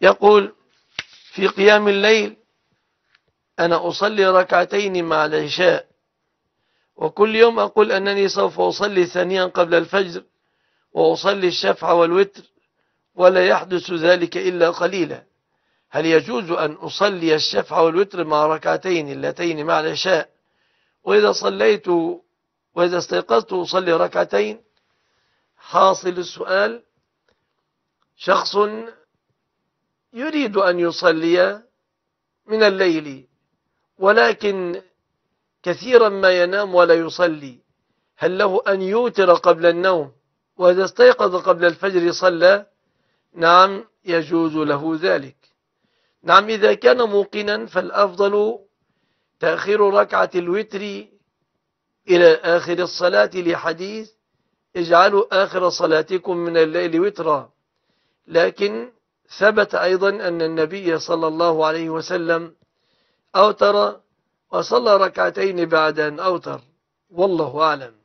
يقول في قيام الليل أنا أصلي ركعتين مع العشاء وكل يوم أقول أنني سوف أصلي ثانيا قبل الفجر وأصلي الشفع والوتر ولا يحدث ذلك إلا قليلا هل يجوز أن أصلي الشفع والوتر مع ركعتين اللتين مع العشاء وإذا صليت وإذا استيقظت أصلي ركعتين حاصل السؤال شخص يريد أن يصلي من الليل ولكن كثيرا ما ينام ولا يصلي هل له أن يوتر قبل النوم وإذا استيقظ قبل الفجر صلى نعم يجوز له ذلك نعم إذا كان موقنا فالأفضل تأخير ركعة الوتر إلى آخر الصلاة لحديث اجعلوا آخر صلاتكم من الليل وترا لكن ثبت أيضا أن النبي صلى الله عليه وسلم أوتر وصلى ركعتين بعد أن أوتر والله أعلم